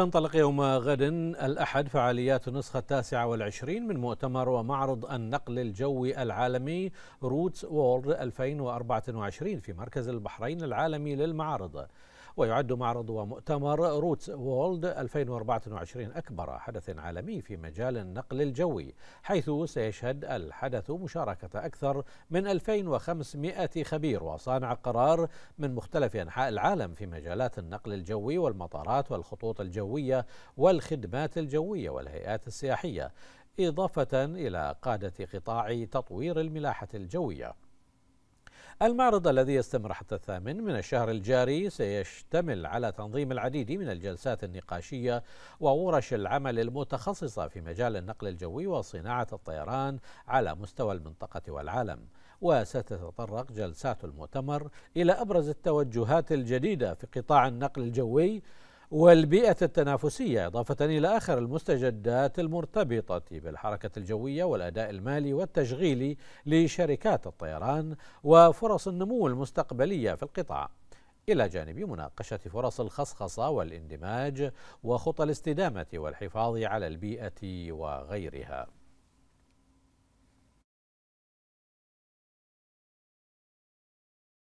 تنطلق يوم غد الأحد فعاليات النسخة التاسعة والعشرين من مؤتمر ومعرض النقل الجوي العالمي روتس وورد 2024 في مركز البحرين العالمي للمعارض ويعد معرض ومؤتمر روتس وولد 2024 أكبر حدث عالمي في مجال النقل الجوي حيث سيشهد الحدث مشاركة أكثر من 2500 خبير وصانع قرار من مختلف أنحاء العالم في مجالات النقل الجوي والمطارات والخطوط الجوية والخدمات الجوية والهيئات السياحية إضافة إلى قادة قطاع تطوير الملاحة الجوية المعرض الذي يستمر حتى الثامن من الشهر الجاري سيشتمل على تنظيم العديد من الجلسات النقاشية وورش العمل المتخصصة في مجال النقل الجوي وصناعة الطيران على مستوى المنطقة والعالم وستتطرق جلسات المؤتمر إلى أبرز التوجهات الجديدة في قطاع النقل الجوي والبيئة التنافسية إضافة إلى آخر المستجدات المرتبطة بالحركة الجوية والأداء المالي والتشغيلي لشركات الطيران وفرص النمو المستقبلية في القطاع إلى جانب مناقشة فرص الخصخصة والاندماج وخطى الاستدامة والحفاظ على البيئة وغيرها